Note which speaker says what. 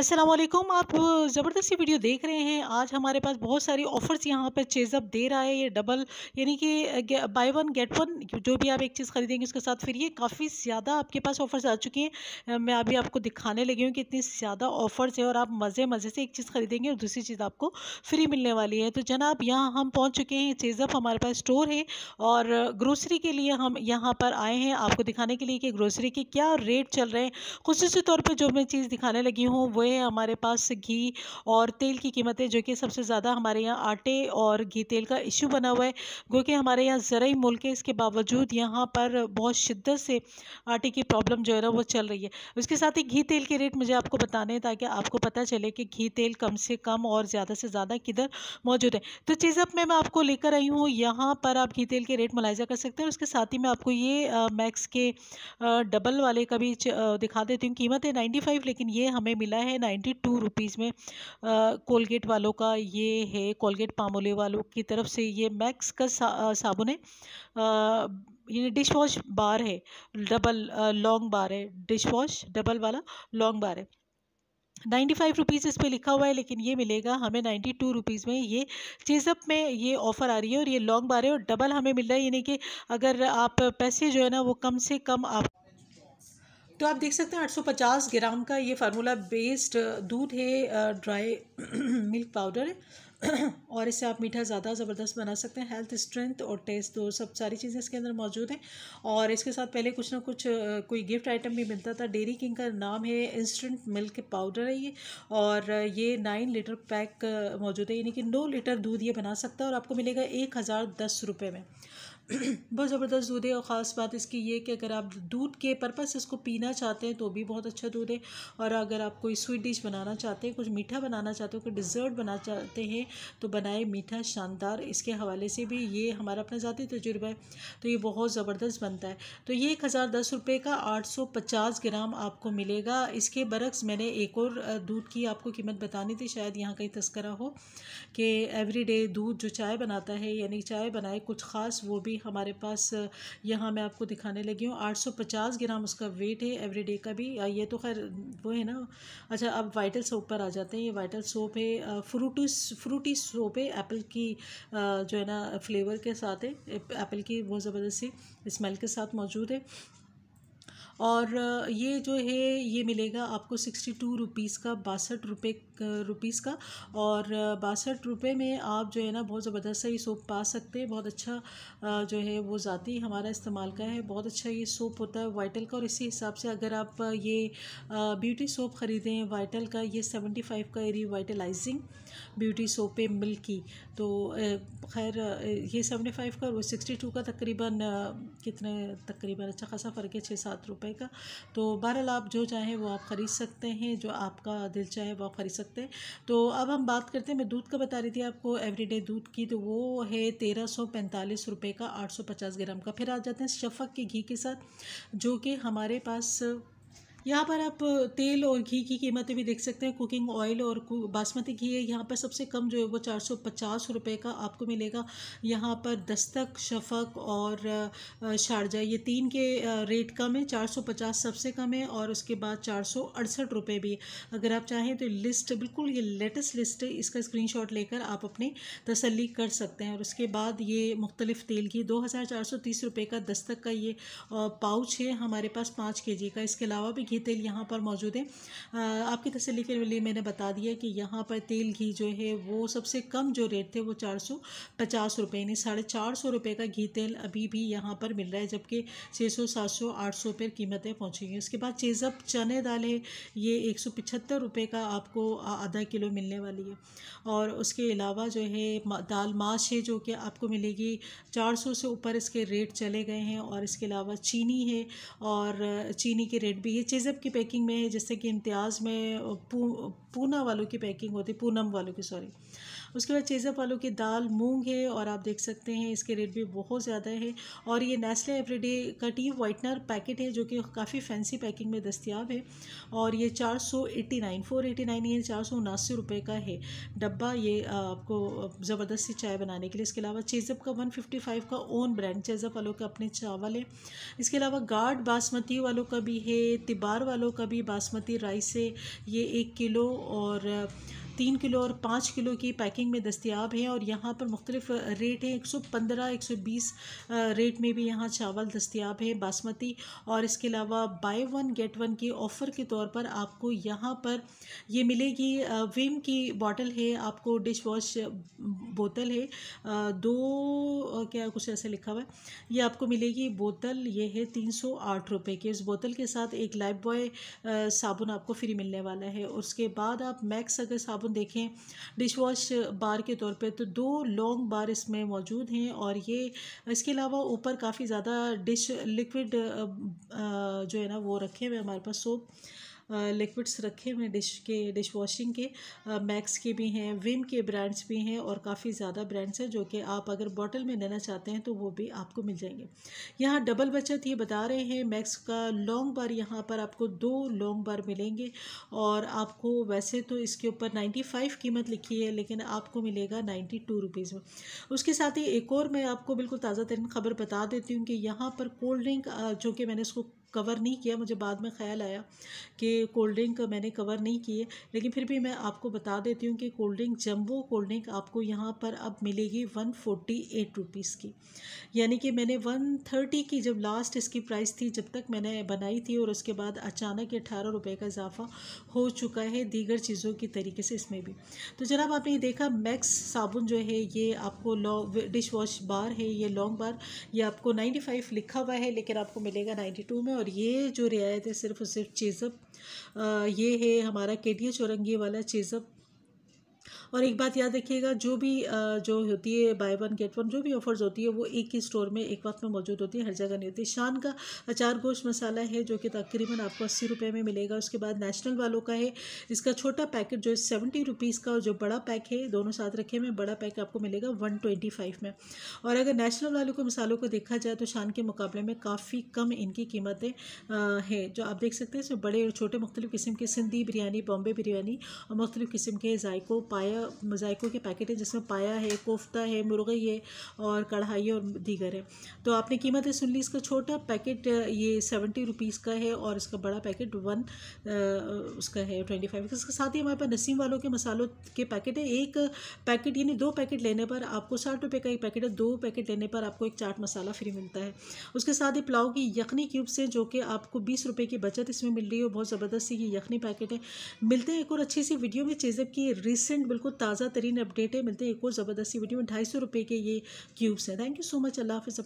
Speaker 1: असलम आप ज़बरदस्त वीडियो देख रहे हैं आज हमारे पास बहुत सारी ऑफ़र्स यहाँ पर चेज़अप दे रहा है ये डबल यानी कि बाय वन गेट वन जो भी आप एक चीज़ ख़रीदेंगे उसके साथ फिर ये काफ़ी ज़्यादा आपके पास ऑफ़र्स आ चुकी हैं मैं अभी आपको दिखाने लगी हूँ कि इतनी ज़्यादा ऑफ़र्स है और आप मज़े मज़े से एक चीज़ ख़रीदेंगे और दूसरी चीज़ आपको फ्री मिलने वाली है तो जनाब यहाँ हम पहुँच चुके हैं चेज़अप हमारे पास स्टोर है और ग्रोसरी के लिए हम यहाँ पर आए हैं आपको दिखाने के लिए कि ग्रोसरी के क्या रेट चल रहे हैं खसूस तौर पर जो मैं चीज़ दिखाने लगी हूँ वो हुए हैं हमारे पास घी और तेल की कीमतें जो कि सबसे ज़्यादा हमारे यहाँ आटे और घी तेल का इशू बना हुआ है गो कि हमारे यहाँ ज़रूरी मुल्क है इसके बावजूद यहाँ पर बहुत शिद्दत से आटे की प्रॉब्लम जो है ना वो चल रही है उसके साथ ही घी तेल के रेट मुझे आपको बताने हैं ताकि आपको पता चले कि घी तेल कम से कम और ज़्यादा से ज़्यादा किधर मौजूद है तो चीज़ अब मैं आपको लेकर आई हूँ यहाँ पर आप घी तेल के रेट मुलायजा कर सकते हैं उसके साथ ही मैं आपको ये मैक्स के डबल वाले का भी दिखा देती हूँ कीमत है नाइन्टी फाइव लेकिन ये हमें मिला है है नाइन्टी टू रुपीज़ में कोलगेट वालों का ये है कोलगेट पामोले वालों की तरफ से ये मैक्स का सा, साबुन है आ, ये डिश वॉश बार है डबल लॉन्ग बार है डिश वॉश डबल वाला लॉन्ग बार है नाइन्टी फाइव रुपीज़ इस पर लिखा हुआ है लेकिन ये मिलेगा हमें नाइन्टी टू रुपीज़ में ये चीज़अप में ये ऑफ़र आ रही है और ये लॉन्ग बार है और डबल हमें मिल रहा है यानी कि अगर आप पैसे जो है ना वो कम से कम आप तो आप देख सकते हैं 850 ग्राम का ये फार्मूला बेस्ड दूध है ड्राई मिल्क पाउडर है और इससे आप मीठा ज़्यादा ज़बरदस्त बना सकते हैं हेल्थ स्ट्रेंथ और टेस्ट और सब सारी चीज़ें इसके अंदर मौजूद हैं और इसके साथ पहले कुछ ना कुछ कोई गिफ्ट आइटम भी मिलता था डेरी किंग का नाम है इंस्टेंट मिल्क पाउडर है ये और ये नाइन लीटर पैक मौजूद है यानी कि नौ लीटर दूध ये बना सकता है और आपको मिलेगा एक हज़ार दस रुपये में बहुत ज़बरदस्त दूध है और ख़ास बात इसकी ये कि अगर आप दूध के पर्पज़ से इसको पीना चाहते हैं तो भी बहुत अच्छा दूध है और अगर आप कोई स्वीट डिश बनाना चाहते हैं कुछ मीठा बनाना चाहते हो कोई डिज़र्ट बना चाहते हैं तो बनाए मीठा शानदार इसके हवाले से भी ये हमारा अपना ज़ाती तजुर्बा है तो ये बहुत ज़बरदस्त बनता है तो ये एक हज़ार दस रुपये का आठ सौ पचास ग्राम आपको मिलेगा इसके बरक्स मैंने एक और दूध की आपको कीमत बतानी थी शायद यहाँ कहीं तस्करा हो कि डे दूध जो चाय बनाता है यानी चाय बनाए कुछ ख़ास वो भी अभी हमारे पास यहाँ मैं आपको दिखाने लगी हूँ 850 ग्राम उसका वेट है एवरी डे का भी ये तो खैर वो है ना अच्छा अब वाइटल सोप पर आ जाते हैं ये वाइटल सोप है फ्रूटी फ्रूटी सोप है एप्पल की जो है ना फ्लेवर के साथ है एप्पल की बहुत ज़बरदस्ती स्मेल के साथ मौजूद है और ये जो है ये मिलेगा आपको सिक्सटी टू रुपीज़ का बासठ रुपये रुपीज़ का और बासठ रुपये में आप जो है ना बहुत ज़बरदस्त सा ये सोप पा सकते हैं बहुत अच्छा जो है वो ज़ाती हमारा इस्तेमाल का है बहुत अच्छा ये सोप होता है वाइटल का और इसी हिसाब से अगर आप ये ब्यूटी सोप ख़रीदें वाइटल का ये सेवेंटी फाइव का रिवाइटलाइजिंग ब्यूटी सोप है की तो खैर ये सेवेंटी फाइव का और सिक्सटी टू का तकरीबन कितने तकरीबन अच्छा खासा फ़र्क है छः सात रुपये रुपए का तो बहरहाल आप जो चाहें वो आप ख़रीद सकते हैं जो आपका दिल चाहे वो आप ख़रीद सकते हैं तो अब हम बात करते हैं मैं दूध का बता रही थी आपको एवरीडे दूध की तो वो है तेरह सौ पैंतालीस रुपये का आठ सौ पचास ग्राम का फिर आ जाते हैं शफक के घी के साथ जो कि हमारे पास यहाँ पर आप तेल और घी की कीमतें भी देख सकते हैं कुकिंग ऑयल और बासमती घी है यहाँ पर सबसे कम जो है वो चार सौ पचास रुपये का आपको मिलेगा यहाँ पर दस्तक शफक और शारजा ये तीन के रेट कम है चार सौ पचास सबसे कम है और उसके बाद चार सौ अड़सठ रुपये भी अगर आप चाहें तो लिस्ट बिल्कुल ये लेटेस्ट लिस्ट है इसका शॉट लेकर आप अपनी तसली कर सकते हैं और उसके बाद ये मुख्तलिफ तेल की दो हज़ार चार सौ तीस रुपये का दस्तक का ये पाउच है हमारे पास पाँच के जी का इसके अलावा भी घी तेल यहाँ पर मौजूद है आपकी तसली के लिए मैंने बता दिया कि यहाँ पर तेल घी जो है वो सबसे कम जो रेट थे वो चार सौ पचास रुपये यानी साढ़े चार सौ रुपये का घी तेल अभी भी यहाँ पर मिल रहा है जबकि छः सौ सात सौ आठ सौ पर कीमतें पहुँची हैं उसके बाद चेज़अप चने दाल है ये एक सौ पिछहत्तर रुपये का आपको आधा किलो मिलने वाली है और उसके अलावा जो है दाल माश है जो कि आपको मिलेगी चार सौ से ऊपर इसके रेट चले गए हैं और इसके अलावा चीनी है और चीनी के रेट भी ये चीज़ ज़ेब की पैकिंग में जैसे कि इम्तियाज़ में पूना वालों की पैकिंग होती पूनम वालों की सॉरी उसके बाद चेज़ा पालो की दाल मूंग है और आप देख सकते हैं इसके रेट भी बहुत ज़्यादा है और ये नेस्ले एवरीडे का टी वाइटनर पैकेट है जो कि काफ़ी फैंसी पैकिंग में दस्तियाब है और ये चार सौ eighty nine four eighty nine ये चार सौ उनासी रुपये का है डब्बा ये आपको ज़बरदस्ती चाय बनाने के लिए इसके अलावा चेज़अप का वन फिफ्टी फाइव का ओन ब्रांड चेज़अप वालों का अपने चावल है इसके अलावा गार्ड बासमती वालों का भी है तिबार वालों का भी बासमती राइस है ये एक किलो और तीन किलो और पाँच किलो की पैकिंग में दस्तियाब हैं और यहाँ पर मुख्तलिफ रेट हैं एक सौ पंद्रह एक सौ बीस रेट में भी यहाँ चावल दस्तियाब है बासमती और इसके अलावा बाय वन गेट वन के ऑफ़र के तौर पर आपको यहाँ पर ये मिलेगी विम की बॉटल है आपको डिश वॉश बोतल है दो क्या कुछ ऐसे लिखा हुआ है ये आपको मिलेगी बोतल ये है तीन सौ आठ रुपये की इस बोतल के साथ एक लाइफ बॉय साबुन आपको फ्री मिलने वाला है उसके बाद आप मैक्स अगर साबुन साबुन देखें डिश वॉश बार के तौर पे तो दो लॉन्ग बार इसमें मौजूद हैं और ये इसके अलावा ऊपर काफ़ी ज़्यादा डिश लिक्विड जो है ना वो रखे हुए हमारे पास सोप लिक्विड्स रखे हुए डिश के डिश वॉशिंग के मैक्स के भी हैं विम के ब्रांड्स भी हैं और काफ़ी ज़्यादा ब्रांड्स हैं जो कि आप अगर बॉटल में लेना चाहते हैं तो वो भी आपको मिल जाएंगे यहाँ डबल बचत ये बता रहे हैं मैक्स का लॉन्ग बार यहाँ पर आपको दो लॉन्ग बार मिलेंगे और आपको वैसे तो इसके ऊपर नाइन्टी फाइव कीमत लिखी है लेकिन आपको मिलेगा नाइन्टी टू रुपीज़ में उसके साथ ही एक और मैं आपको बिल्कुल ताज़ा तरीन खबर बता देती हूँ कि यहाँ पर कोल्ड ड्रिंक जो कि मैंने उसको कवर नहीं किया मुझे बाद में ख्याल आया कि कोल्ड ड्रिंक मैंने कवर नहीं किए लेकिन फिर भी मैं आपको बता देती हूँ कि cold drink jumbo cold drink आपको यहाँ पर अब मिलेगी वन फोर्टी एट रुपीज़ की यानी कि मैंने वन थर्टी की जब लास्ट इसकी प्राइस थी जब तक मैंने बनाई थी और उसके बाद अचानक अठारह रुपये का इजाफा हो चुका है दीगर चीज़ों की तरीके से इसमें भी तो जनाब आपने ये देखा मैक्स साबुन जो है ये आपको लॉन्ग डिश वॉश बार है ये लॉन्ग बार ये आपको नाइन्टी फाइव लिखा हुआ है लेकिन आपको मिलेगा नाइन्टी टू में और ये जो रियायत है सिर्फ और सिर्फ चेजप ये है हमारा के डी एच औरंगी वाला चेजप और एक बात याद रखिएगा जो भी जो होती है बाय वन गेट वन जो भी ऑफर्स होती है वो एक ही स्टोर में एक वक्त में मौजूद होती है हर जगह नहीं होती शान का अचार गोश्त मसाला है जो कि तकरीबन आपको अस्सी रुपये में मिलेगा उसके बाद नेशनल वालों का है इसका छोटा पैकेट जो है सेवेंटी रुपीज़ का और जो बड़ा पैक है दोनों साथ रखे में बड़ा पैक आपको मिलेगा वन ट्वेंटी फाइव में और अगर नेशनल वालों को मसालों को देखा जाए तो शान के मुकाबले में काफ़ी कम इनकी कीमतें हैं जो आप देख सकते हैं इसमें बड़े और छोटे मुख्तलिफ़ किस्म के सिंधी बिरयानी बॉम्बे बिरयानी और मुख्तलिफ़ किस्म के जायकों पाए पाया मज़ाइकों के पैकेट है जिसमें पाया है कोफ्ता है मुर्गी है और कढ़ाई और दीगर है तो आपने कीमत सुन ली इसका छोटा पैकेट ये सेवेंटी रुपीज़ का है और इसका बड़ा पैकेट वन उसका है ट्वेंटी फाइव तो इसके साथ ही हमारे पास नसीम वालों के मसालों के पैकेट है एक पैकेट यानी दो पैकेट लेने पर आपको साठ रुपये का एक पैकेट है दो पैकेट लेने पर आपको एक चाट मसाला फ्री मिलता है उसके साथ ही पुलाव की यखनी क्यूब्स हैं जो कि आपको बीस रुपये की बचत इसमें मिल रही है बहुत ज़बरदस्त ये यखनी पैकेट है मिलते हैं एक और अच्छी सी वीडियो में चेज़अप की रिसेंट बिल्कुल ताज़ा तरीन अपडेटें मिलते हैं एक और ज़बरदस्ती वीडियो में ढाई सौ रुपये के ये क्यूब्स हैं थैंक यू सो मच अल्लाह हाफिज़